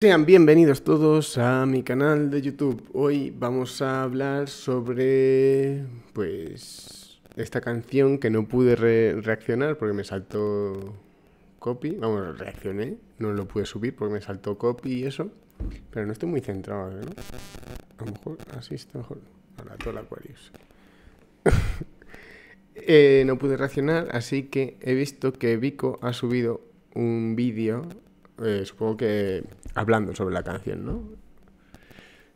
Sean bienvenidos todos a mi canal de YouTube. Hoy vamos a hablar sobre, pues, esta canción que no pude reaccionar porque me saltó copy. Vamos, reaccioné, no lo pude subir porque me saltó copy y eso. Pero no estoy muy centrado, ¿no? ¿eh? A lo mejor así está mejor. Ahora todo Aquarius. eh, no pude reaccionar, así que he visto que Vico ha subido un vídeo eh, supongo que hablando sobre la canción, ¿no?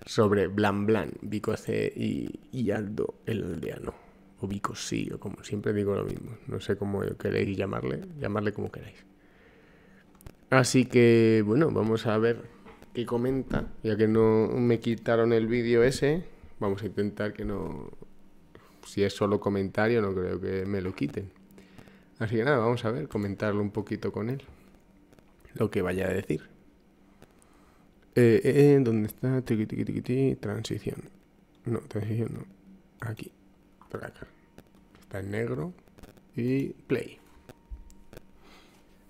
Sobre Blan Blan, Vico C y, Aldo el aldeano. O Vico o como siempre digo lo mismo. No sé cómo queréis llamarle, llamarle como queráis. Así que, bueno, vamos a ver qué comenta. Ya que no me quitaron el vídeo ese, vamos a intentar que no... Si es solo comentario, no creo que me lo quiten. Así que nada, vamos a ver, comentarlo un poquito con él lo que vaya a decir. Eh, eh, ¿Dónde está? transición. No, transición no. Aquí. Por acá. Está en negro. Y play.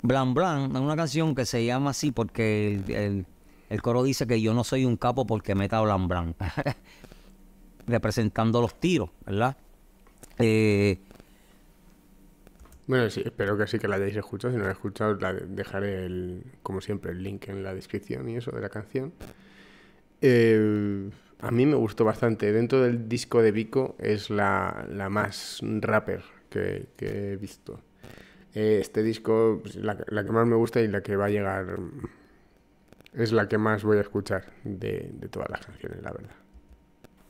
Blan Blan, una canción que se llama así porque el, coro dice que yo no soy un capo porque meta Blan Blan. Representando los tiros, ¿verdad? Eh, bueno, sí, espero que así que la hayáis escuchado. Si no la he escuchado, la dejaré, como siempre, el link en la descripción y eso de la canción. Eh, a mí me gustó bastante. Dentro del disco de Vico es la, más rapper que, he visto. Eh, este disco, pues, la, que más me gusta y la que va a llegar, es la que más voy a escuchar de, todas las canciones, la verdad.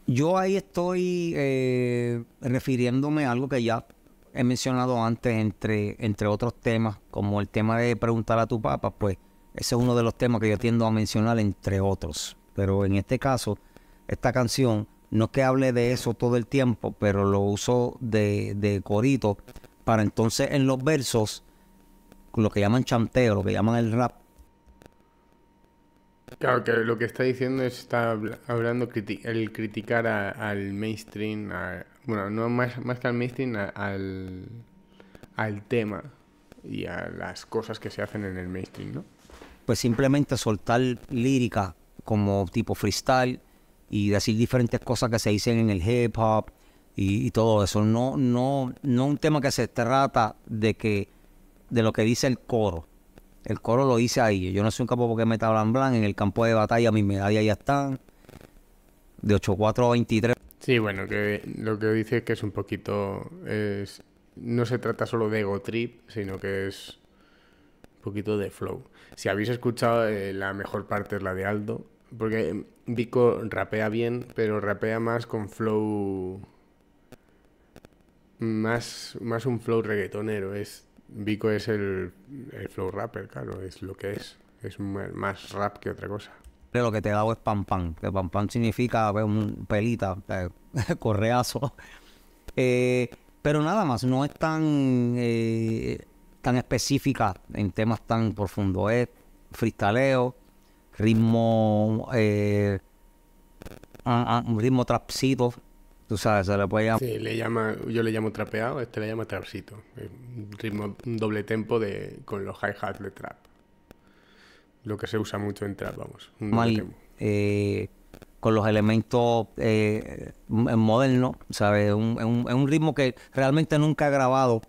Yo ahí estoy eh, refiriéndome a algo que ya he mencionado antes, entre, entre otros temas, como el tema de preguntar a tu papá, pues ese es uno de los temas que yo tiendo a mencionar entre otros. Pero en este caso, esta canción, no es que hable de eso todo el tiempo, pero lo uso de, de corito para entonces en los versos, lo que llaman chanteo, lo que llaman el rap, Claro, que lo que está diciendo es está hablando el criticar al mainstream, a, bueno, no más, más que al mainstream, al, tema y a las cosas que se hacen en el mainstream, ¿no? Pues simplemente soltar lírica como tipo freestyle y decir diferentes cosas que se dicen en el hip hop y, todo eso. No, no, no un tema que se trata de que de lo que dice el coro. El coro lo dice ahí. Yo no soy un capo porque me blan blan en el campo de batalla, mis medallas ya están. De 8-4 a 23. Sí, bueno, que lo que dice es que es un poquito. Es, no se trata solo de ego trip, sino que es un poquito de flow. Si habéis escuchado, eh, la mejor parte es la de Aldo. Porque Vico rapea bien, pero rapea más con flow. Más, más un flow reggaetonero. Es, Vico es el, el flow rapper, claro, es lo que es. Es más rap que otra cosa lo que te he dado es pan pan, que pan pan significa ver pues, un pelita, eh, correazo. Eh, pero nada más, no es tan, eh, tan específica en temas tan profundos. Es freestaleo, ritmo, ah, ah, un ritmo trapsito. Tú sabes, se le puede llamar. Sí, le llama, yo le llamo trapeado, este le llama trapsito. Ritmo, un doble tempo de, con los hi-hats de trap lo que se usa mucho en trap, vamos. Mal, eh, con los elementos eh, modernos, ¿sabes? Es un, ritmo que realmente nunca he grabado,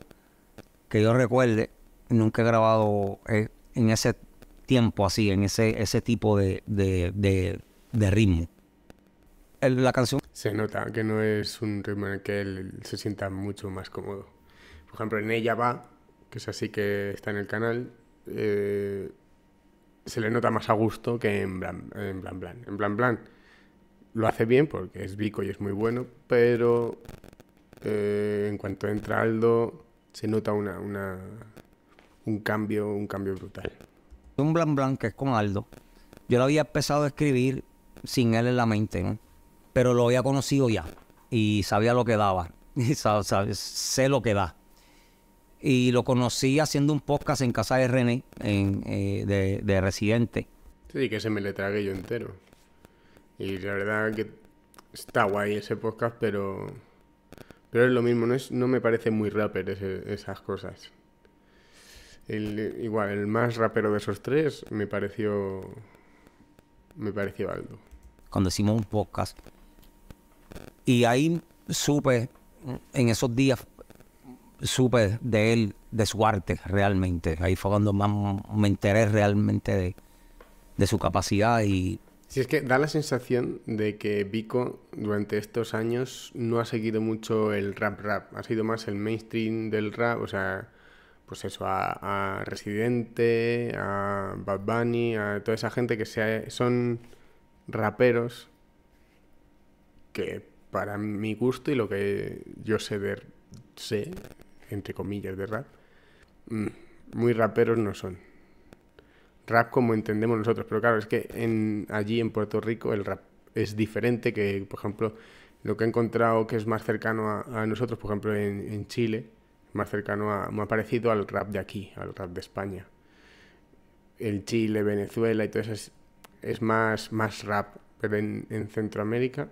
que yo recuerde, nunca he grabado eh, en ese tiempo así, en ese, ese tipo de, ritmo. la canción... Se nota que no es un ritmo en el que él se sienta mucho más cómodo. Por ejemplo, en Ella Va, que es así que está en el canal, se le nota más a gusto que en Blan en En Blan Blan Lo hace bien porque es bico y es muy bueno, pero eh, en cuanto entra Aldo se nota una, una, un cambio, un cambio brutal. Un Blan Blan que es con Aldo. Yo lo había empezado a escribir sin él en la mente, ¿no? Pero lo había conocido ya y sabía lo que daba. Y sé lo que da. Y lo conocí haciendo un podcast en casa de René, eh, de, Residente. Sí, que se me le tragué yo entero. Y la verdad que está guay ese podcast, pero. Pero es lo mismo, no, es, no me parece muy rapper esas cosas. igual, el más rapero de esos tres me pareció. Me pareció algo. Cuando hicimos un podcast. Y ahí supe en esos días supe de él, de su arte realmente. Ahí fue cuando más me enteré realmente de, su capacidad y... Si es que da la sensación de que Vico durante estos años no ha seguido mucho el rap rap, ha sido más el mainstream del rap, o sea, pues eso, a, a Residente, a Bad Bunny, a toda esa gente que sea son raperos que para mi gusto y lo que yo sé de sé, entre comillas, de rap, mm, muy raperos no son. Rap como entendemos nosotros, pero claro, es que en, allí en Puerto Rico el rap es diferente que, por ejemplo, lo que he encontrado que es más cercano a, nosotros, por ejemplo, en, Chile, más cercano a, más parecido al rap de aquí, al rap de España. El Chile, Venezuela y todo eso es, más, más rap, pero en, en, Centroamérica,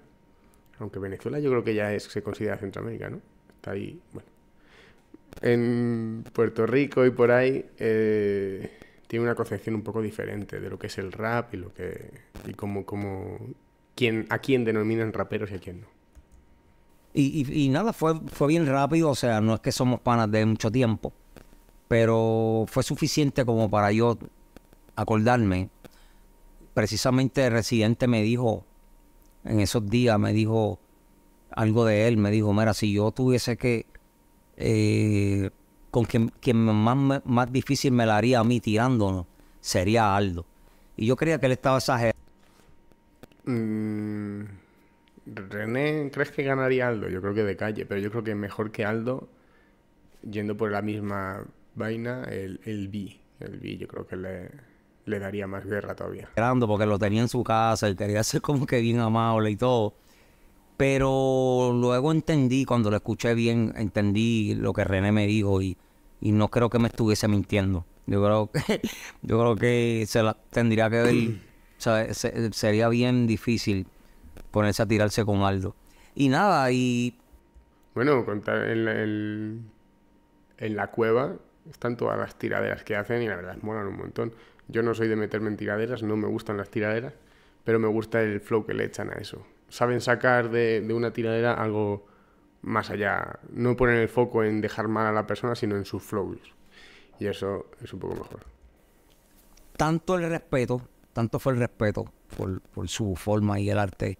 aunque Venezuela yo creo que ya es, se considera Centroamérica, ¿no? Está ahí, bueno en Puerto Rico y por ahí eh, tiene una concepción un poco diferente de lo que es el rap y lo que y a quién denominan raperos y a quién no. Y, y, nada, fue, fue bien rápido, o sea, no es que somos panas de mucho tiempo, pero fue suficiente como para yo acordarme. Precisamente el residente me dijo, en esos días me dijo algo de él, me dijo, mira, si yo tuviese que eh, con quien, más, difícil me la haría a mí tirándolo sería Aldo. Y yo creía que él estaba exagerado. Mm, René, ¿crees que ganaría Aldo? Yo creo que de calle, pero yo creo que mejor que Aldo, yendo por la misma vaina, el, el B. El B yo creo que le, le daría más guerra todavía. Porque lo tenía en su casa, él quería ser como que bien amable y todo. Pero luego entendí, cuando lo escuché bien, entendí lo que René me dijo y, no creo que me estuviese mintiendo. Yo creo que, que se la tendría que ver. sería bien difícil ponerse a tirarse con Aldo. Y nada, y. Bueno, en, la, cueva están todas las tiraderas que hacen y la verdad es molan un montón. Yo no soy de meterme en tiraderas, no me gustan las tiraderas, pero me gusta el flow que le echan a eso saben sacar de, una tiradera algo más allá. No ponen el foco en dejar mal a la persona, sino en sus flows. Y eso es un poco mejor. Tanto el respeto, tanto fue el respeto por, su forma y el arte,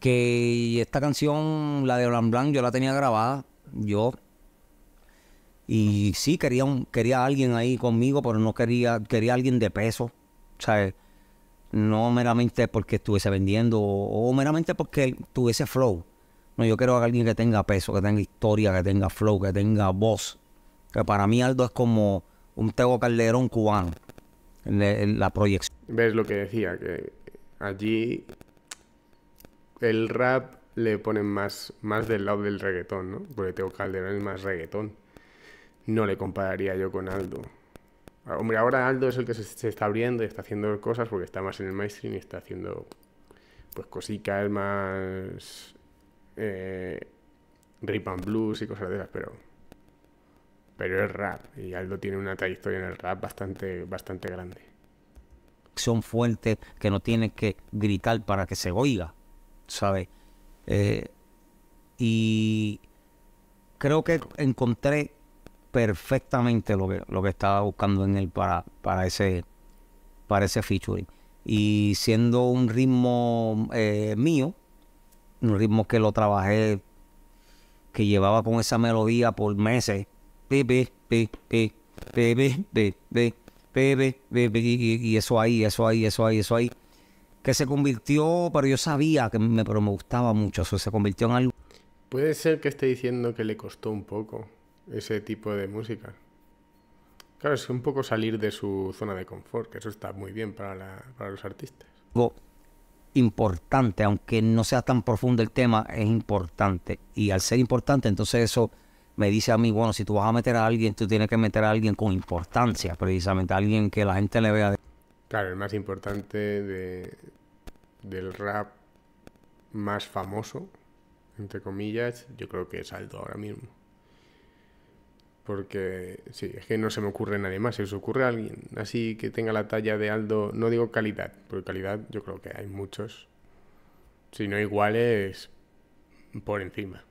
que esta canción, la de Blanc Blanc, yo la tenía grabada, yo. Y sí, quería, quería alguien ahí conmigo, pero no quería, quería alguien de peso. sea no meramente porque estuviese vendiendo o, meramente porque tuviese flow. No, yo quiero a alguien que tenga peso, que tenga historia, que tenga flow, que tenga voz. Que para mí Aldo es como un Teo Calderón cubano. en la proyección. Ves lo que decía, que allí el rap le ponen más, más del lado del reggaetón, ¿no? Porque Teo Calderón es más reggaetón. No le compararía yo con Aldo. Ah, hombre, ahora Aldo es el que se, está abriendo y está haciendo cosas porque está más en el mainstream y está haciendo pues cositas más eh, rip and blues y cosas de esas, pero pero es rap y Aldo tiene una trayectoria en el rap bastante bastante grande. Son fuertes, que no tienen que gritar para que se oiga, ¿sabes? Eh, y creo que encontré perfectamente lo que, estaba buscando en él para, para, ese, para ese featuring. Y siendo un ritmo mío, un ritmo que lo trabajé, que llevaba con esa melodía por meses, y eso ahí, eso ahí, eso ahí, eso ahí, que se convirtió, pero yo sabía que me, pero me gustaba mucho, eso se convirtió en algo. Puede ser que esté diciendo que le costó un poco ese tipo de música. Claro, es un poco salir de su zona de confort, que eso está muy bien para, los artistas. Importante, aunque no sea tan profundo el tema, es importante. Y al ser importante, entonces eso me dice a mí, bueno, si tú vas a meter a alguien, tú tienes que meter a alguien con importancia, precisamente, a alguien que la gente le vea. De... Claro, el más importante del rap más famoso, entre comillas, yo creo que es Aldo ahora mismo. Porque sí, es que no se me ocurre nadie más. Si os ocurre alguien así que tenga la talla de Aldo, no digo calidad, porque calidad yo creo que hay muchos. Si no iguales, por encima.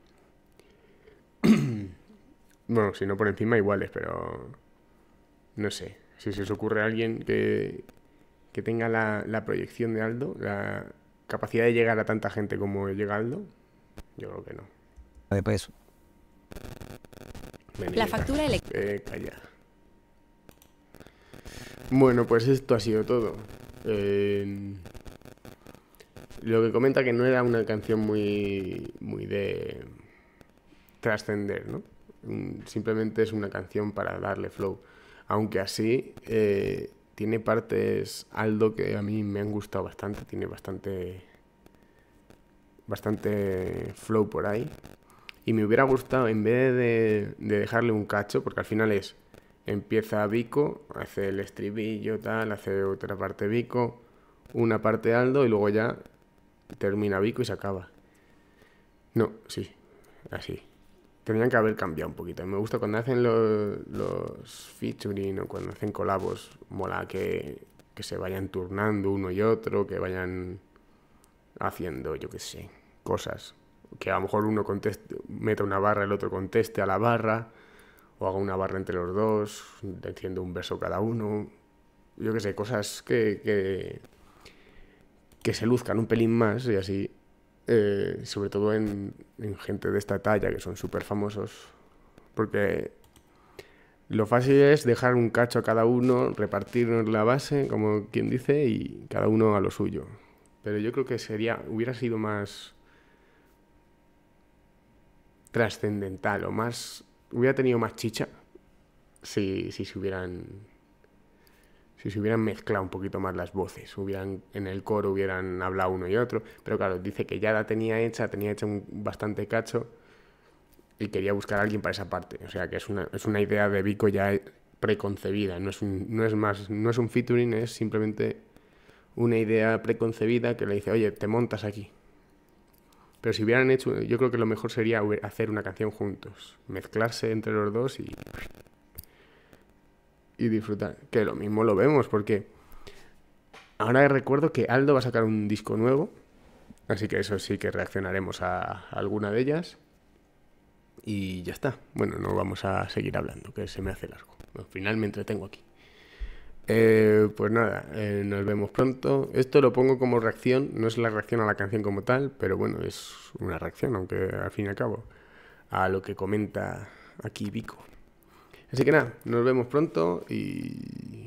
bueno, si no por encima, iguales, pero. No sé. Si se os ocurre a alguien que, tenga la, la proyección de Aldo, la capacidad de llegar a tanta gente como llega Aldo, yo creo que no. De peso. La factura eléctrica. Eh, calla. Bueno, pues esto ha sido todo. Eh, lo que comenta que no era una canción muy, muy de trascender, ¿no? Mm, simplemente es una canción para darle flow. Aunque así, eh, tiene partes Aldo que a mí me han gustado bastante, tiene bastante, bastante flow por ahí. Y me hubiera gustado, en vez de, dejarle un cacho, porque al final es, empieza Vico, hace el estribillo, tal, hace otra parte Vico, una parte Aldo y luego ya termina Vico y se acaba. No, sí, así. Tendrían que haber cambiado un poquito. Me gusta cuando hacen los, los featuring o cuando hacen colabos, mola que, que se vayan turnando uno y otro, que vayan haciendo, yo qué sé, cosas que a lo mejor uno conteste, meta una barra, el otro conteste a la barra, o haga una barra entre los dos, enciendo un verso cada uno, yo qué sé, cosas que, que, se luzcan un pelín más y así, eh, sobre todo en, gente de esta talla que son súper famosos, porque lo fácil es dejar un cacho a cada uno, repartirnos la base, como quien dice, y cada uno a lo suyo. Pero yo creo que sería, hubiera sido más trascendental o más... Hubiera tenido más chicha si, si se hubieran... Si se hubieran mezclado un poquito más las voces, hubieran en el coro hubieran hablado uno y otro, pero claro, dice que ya la tenía hecha, tenía hecha un bastante cacho y quería buscar a alguien para esa parte. O sea que es una, es una idea de Vico ya preconcebida, no es, no es más, no es un featuring, es simplemente una idea preconcebida que le dice, oye, te montas aquí. Pero si hubieran hecho, yo creo que lo mejor sería hacer una canción juntos, mezclarse entre los dos y, y disfrutar. Que lo mismo lo vemos, porque ahora recuerdo que Aldo va a sacar un disco nuevo, así que eso sí que reaccionaremos a alguna de ellas. Y ya está. Bueno, no vamos a seguir hablando, que se me hace largo. Al final me entretengo aquí. Eh, pues nada, eh, nos vemos pronto. Esto lo pongo como reacción, no es la reacción a la canción como tal, pero bueno, es una reacción, aunque al fin y al cabo, a lo que comenta aquí Vico. Así que nada, nos vemos pronto y